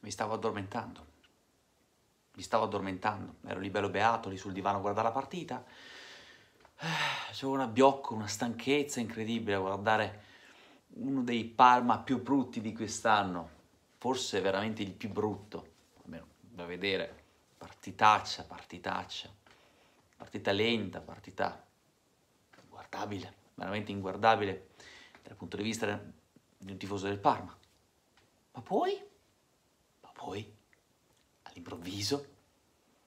mi stavo addormentando. Mi stavo addormentando, ero lì bello beato, lì sul divano a guardare la partita. Eh, C'era una abbiocco, una stanchezza incredibile a guardare uno dei Parma più brutti di quest'anno, forse veramente il più brutto, almeno da vedere, partitaccia, partitaccia, partita lenta, partita inguardabile, veramente inguardabile dal punto di vista di un tifoso del Parma. Ma poi poi, all'improvviso,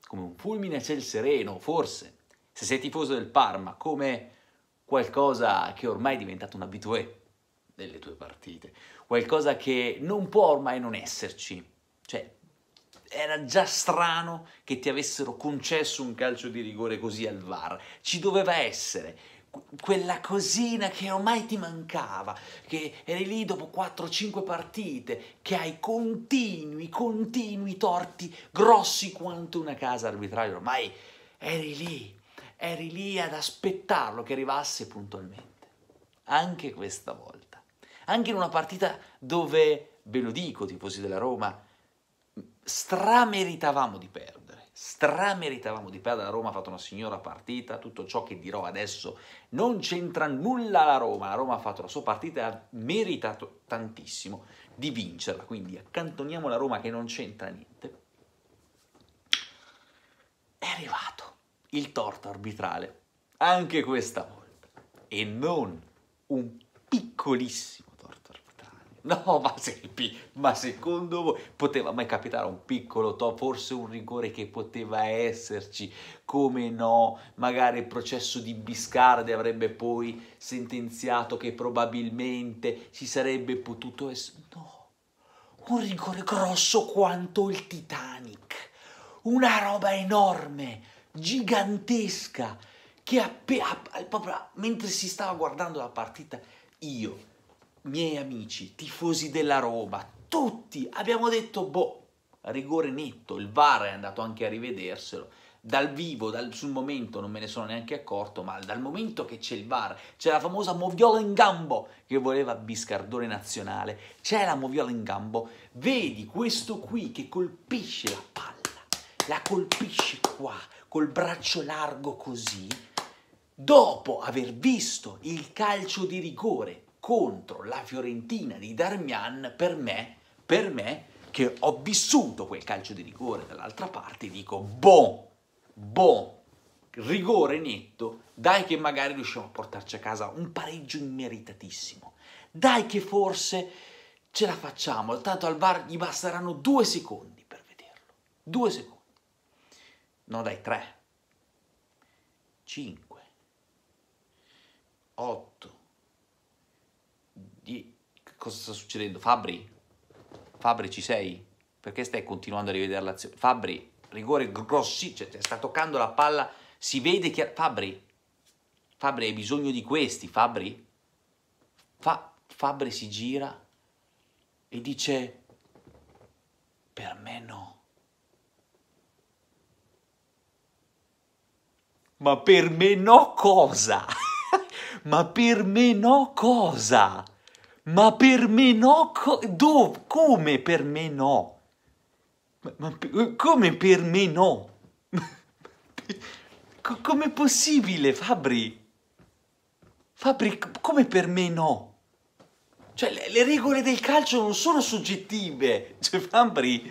come un fulmine a ciel sereno, forse, se sei tifoso del Parma, come qualcosa che ormai è diventato un abitué delle tue partite, qualcosa che non può ormai non esserci. Cioè, era già strano che ti avessero concesso un calcio di rigore così al VAR, ci doveva essere quella cosina che ormai ti mancava, che eri lì dopo 4-5 partite, che hai continui, continui torti grossi quanto una casa arbitraria, ormai eri lì, eri lì ad aspettarlo che arrivasse puntualmente. Anche questa volta, anche in una partita dove, ve lo dico, tifosi della Roma, strameritavamo di perdere strameritavamo di perdere, la Roma ha fatto una signora partita, tutto ciò che dirò adesso non c'entra nulla la Roma, la Roma ha fatto la sua partita e ha meritato tantissimo di vincerla, quindi accantoniamo la Roma che non c'entra niente. È arrivato il torto arbitrale, anche questa volta, e non un piccolissimo No, ma, se, ma secondo voi poteva mai capitare un piccolo top, forse un rigore che poteva esserci? Come no? Magari il processo di Biscardi avrebbe poi sentenziato che probabilmente si sarebbe potuto... essere... no, un rigore grosso quanto il Titanic, una roba enorme, gigantesca, che appena, proprio mentre si stava guardando la partita, io miei amici, tifosi della roba, tutti abbiamo detto, boh, rigore netto, il VAR è andato anche a rivederselo. Dal vivo, dal, sul momento non me ne sono neanche accorto, ma dal momento che c'è il VAR, c'è la famosa moviola in gambo che voleva Biscardone nazionale, c'è la moviola in gambo, vedi questo qui che colpisce la palla, la colpisce qua, col braccio largo così, dopo aver visto il calcio di rigore contro la Fiorentina di Darmian per me, per me che ho vissuto quel calcio di rigore dall'altra parte, dico boh, boh, rigore netto, dai che magari riusciamo a portarci a casa un pareggio immeritatissimo, dai che forse ce la facciamo, tanto al bar gli basteranno due secondi per vederlo, due secondi, no dai tre, cinque, otto, di cosa sta succedendo. Fabri, Fabri ci sei? Perché stai continuando a rivedere l'azione? Fabri, rigore grossi, cioè, cioè sta toccando la palla, si vede che... Fabri, Fabri hai bisogno di questi, Fabri? Fa... Fabri si gira e dice, per me no. Ma per me no cosa? Ma per me no cosa? Ma per me no? Co- dove? Come per me no? Ma, ma come per me no? Co- com'è possibile, Fabri? Fabri, come per me no? Cioè, le, le, regole del calcio non sono soggettive. Cioè, Fabri,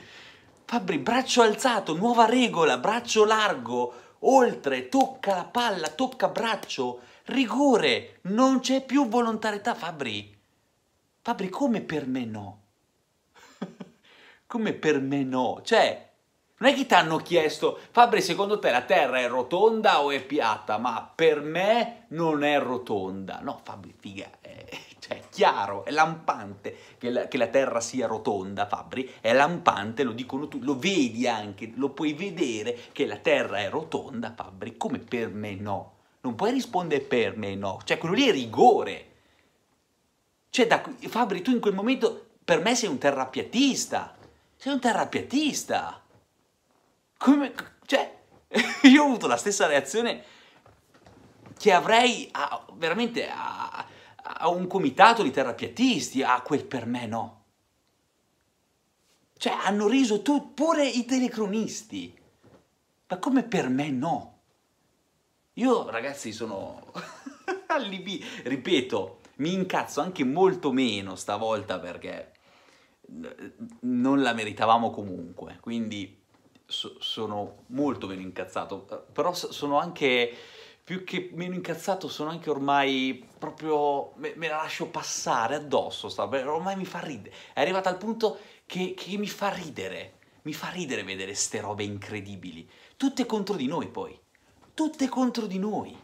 Fabri, braccio alzato, nuova regola, braccio largo, oltre, tocca la palla, tocca braccio, rigore, non c'è più volontarietà, Fabri. Fabri, come per me no? come per me no? Cioè, non è che ti hanno chiesto, Fabri, secondo te la Terra è rotonda o è piatta? Ma per me non è rotonda. No, Fabri, figa, è, cioè, chiaro, è lampante che la, che la, Terra sia rotonda, Fabri. È lampante, lo dicono tu, lo vedi anche, lo puoi vedere che la Terra è rotonda, Fabri. Come per me no? Non puoi rispondere per me no. Cioè, quello lì è rigore. Cioè, da, Fabri, tu in quel momento per me sei un terrapiattista. Sei un terrapiattista. Come, cioè, io ho avuto la stessa reazione che avrei a, veramente a, a un comitato di terrapiattisti. A ah, quel per me no. Cioè, hanno riso tu, pure i telecronisti. Ma come per me no? Io, ragazzi, sono... Ripeto, mi incazzo anche molto meno stavolta perché eh, non la meritavamo comunque, quindi so, sono molto meno incazzato, eh, però sono anche più che meno incazzato sono anche ormai proprio me, me la lascio passare addosso, sta, ormai mi fa ridere, è arrivata al punto che, che mi fa ridere, mi fa ridere vedere ste robe incredibili, tutte contro di noi poi, tutte contro di noi,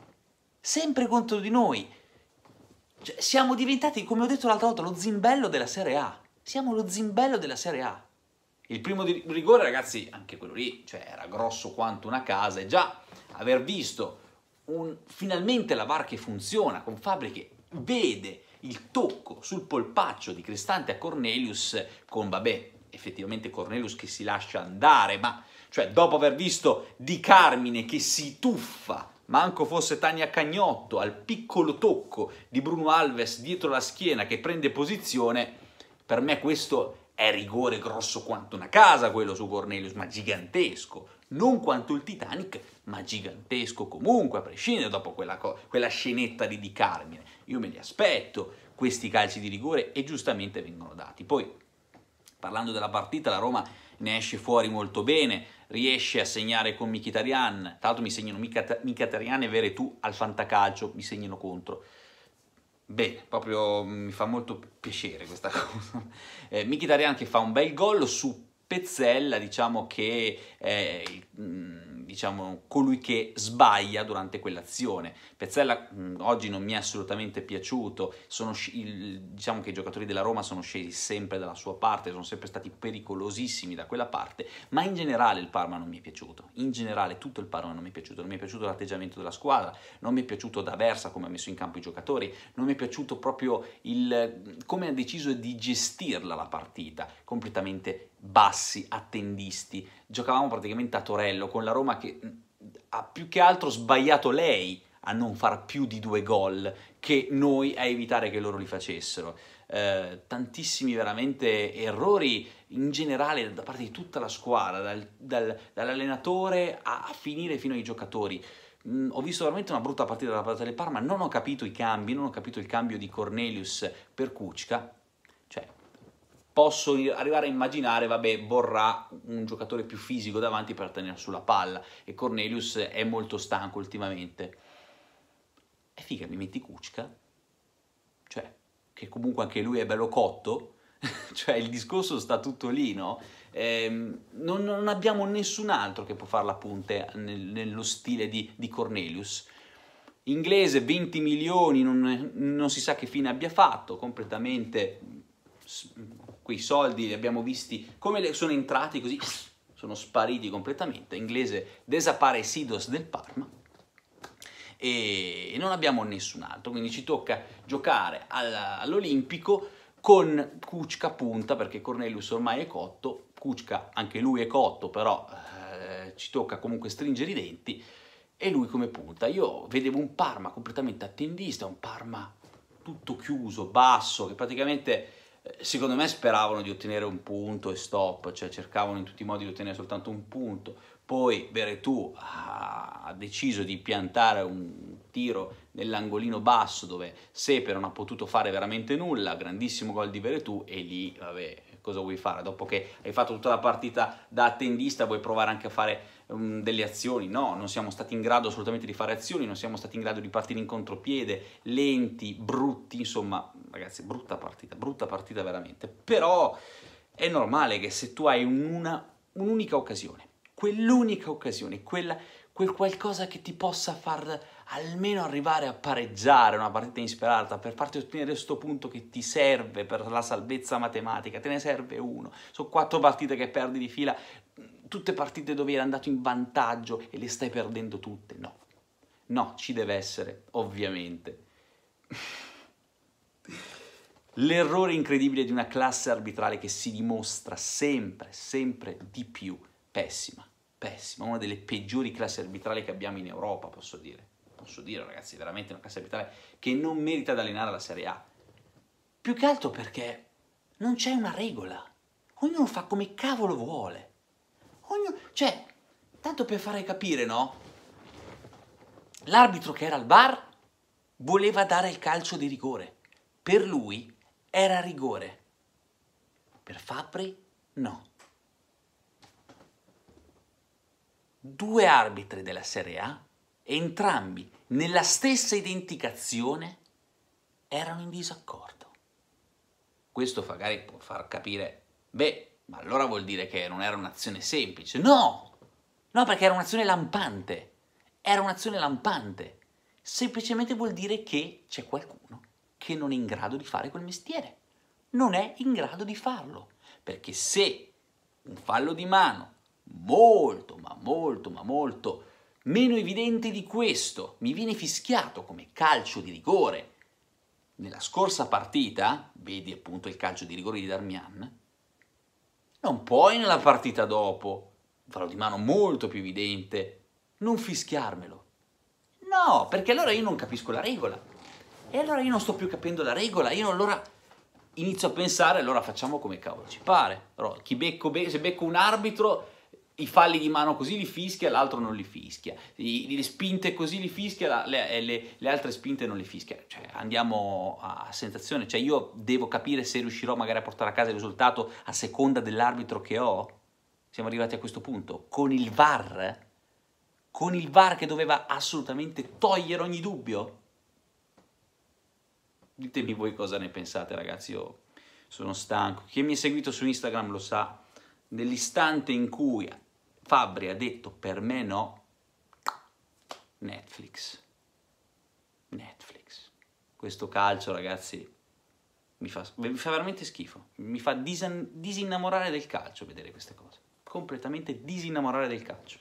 sempre contro di noi, cioè, siamo diventati, come ho detto l'altra volta, lo zimbello della Serie A. Siamo lo zimbello della Serie A. Il primo di rigore, ragazzi, anche quello lì, cioè era grosso quanto una casa e già aver visto un, finalmente la VAR che funziona con Fabri che vede il tocco sul polpaccio di Cristante a Cornelius con, vabbè, effettivamente Cornelius che si lascia andare, ma cioè dopo aver visto Di Carmine che si tuffa Manco fosse Tania Cagnotto al piccolo tocco di Bruno Alves dietro la schiena che prende posizione, per me questo è rigore grosso quanto una casa quello su Cornelius, ma gigantesco. Non quanto il Titanic, ma gigantesco comunque, a prescindere dopo quella, quella scenetta di Di Carmine. Io me li aspetto questi calci di rigore e giustamente vengono dati. Poi, parlando della partita, la Roma ne esce fuori molto bene, riesce a segnare con Mkhitaryan, tra l'altro mi segnano Mkhitaryan e Veretù al fantacalcio, mi segnano contro. Bene, proprio mi fa molto piacere questa cosa. Eh, Mkhitaryan che fa un bel gol su Pezzella, diciamo che è... il, mm, diciamo, colui che sbaglia durante quell'azione. Pezzella mh, mm, oggi non mi è assolutamente piaciuto, sono il, diciamo che i giocatori della Roma sono scesi sempre dalla sua parte, sono sempre stati pericolosissimi da quella parte, ma in generale il Parma non mi è piaciuto, in generale tutto il Parma non mi è piaciuto, non mi è piaciuto l'atteggiamento della squadra, non mi è piaciuto da Versa come ha messo in campo i giocatori, non mi è piaciuto proprio il, come ha deciso di gestirla la partita, completamente bassi, attendisti, giocavamo praticamente a Torello con la Roma che mm, ha più che altro sbagliato lei a non far più di due gol che noi a evitare che loro li facessero. Eh, tantissimi veramente errori in generale da parte di tutta la squadra, dal, dal, dall'allenatore a, a, finire fino ai giocatori. Mm, ho visto veramente una brutta partita da parte del Parma, non ho capito i cambi, non ho capito il cambio di Cornelius per Kuczka, posso arrivare a immaginare, vabbè, vorrà un giocatore più fisico davanti per tenere sulla palla e Cornelius è molto stanco ultimamente. E figa, mi metti Kuczka? Cioè, che comunque anche lui è bello cotto? cioè, il discorso sta tutto lì, no? Eh, non, non, abbiamo nessun altro che può fare la punta nel, nello stile di, di Cornelius. Inglese 20 milioni, non, non si sa che fine abbia fatto, completamente quei soldi li abbiamo visti come sono entrati così, sono spariti completamente, inglese desaparecidos del Parma, e non abbiamo nessun altro, quindi ci tocca giocare all'Olimpico con Kuczka punta, perché Cornelius ormai è cotto, Kuczka anche lui è cotto, però eh, ci tocca comunque stringere i denti, e lui come punta. Io vedevo un Parma completamente attendista, un Parma tutto chiuso, basso, che praticamente secondo me speravano di ottenere un punto e stop, cioè cercavano in tutti i modi di ottenere soltanto un punto. Poi Veretù ha deciso di piantare un tiro nell'angolino basso dove Sepe non ha potuto fare veramente nulla, grandissimo gol di Veretù e lì, vabbè, cosa vuoi fare? Dopo che hai fatto tutta la partita da attendista vuoi provare anche a fare um, delle azioni? No, non siamo stati in grado assolutamente di fare azioni, non siamo stati in grado di partire in contropiede, lenti, brutti, insomma, ragazzi, brutta partita, brutta partita veramente. Però è normale che se tu hai una, un'unica occasione, quell'unica occasione, quella, quel qualcosa che ti possa far almeno arrivare a pareggiare una partita insperata per farti ottenere questo punto che ti serve per la salvezza matematica, te ne serve uno. Sono quattro partite che perdi di fila, tutte partite dove eri andato in vantaggio e le stai perdendo tutte. No, no, ci deve essere, ovviamente. L'errore incredibile di una classe arbitrale che si dimostra sempre, sempre di più pessima, pessima, una delle peggiori classi arbitrali che abbiamo in Europa, posso dire. Posso dire, ragazzi, veramente una classe arbitrale che non merita di allenare la Serie A. Più che altro perché non c'è una regola. Ognuno fa come cavolo vuole. Ognuno, cioè, tanto per fare capire, no? L'arbitro che era al bar voleva dare il calcio di rigore. Per lui era rigore. Per Fabri no. Due arbitri della Serie A, entrambi nella stessa identificazione, erano in disaccordo. Questo magari può far capire, beh, ma allora vuol dire che non era un'azione semplice. No! No, perché era un'azione lampante. Era un'azione lampante. Semplicemente vuol dire che c'è qualcuno che non è in grado di fare quel mestiere. Non è in grado di farlo, perché se un fallo di mano molto, ma molto, ma molto meno evidente di questo mi viene fischiato come calcio di rigore nella scorsa partita, vedi appunto il calcio di rigore di Darmian, non puoi nella partita dopo, un fallo di mano molto più evidente, non fischiarmelo. No, perché allora io non capisco la regola. E allora io non sto più capendo la regola, io allora inizio a pensare, allora facciamo come cavolo ci pare. Allora, becco, se becco un arbitro, i falli di mano così li fischia, l'altro non li fischia. I, le spinte così li fischia, le, eh, le, le, altre spinte non li fischia. Cioè, andiamo a sensazione. Cioè, io devo capire se riuscirò magari a portare a casa il risultato a seconda dell'arbitro che ho. Siamo arrivati a questo punto. Con il VAR, con il VAR che doveva assolutamente togliere ogni dubbio, Ditemi voi cosa ne pensate ragazzi, io sono stanco. Chi mi ha seguito su Instagram lo sa, nell'istante in cui Fabri ha detto per me no, Netflix. Netflix. Questo calcio ragazzi mi fa, mi fa veramente schifo, mi fa disan, disinnamorare del calcio vedere queste cose, completamente disinnamorare del calcio.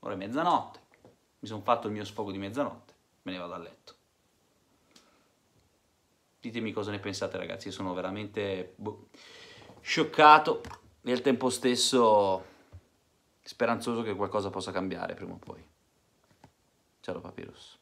Ora è mezzanotte, mi sono fatto il mio sfogo di mezzanotte, me ne vado a letto. Ditemi cosa ne pensate ragazzi, io sono veramente boh, scioccato e al tempo stesso speranzoso che qualcosa possa cambiare prima o poi. Ciao Papyrus.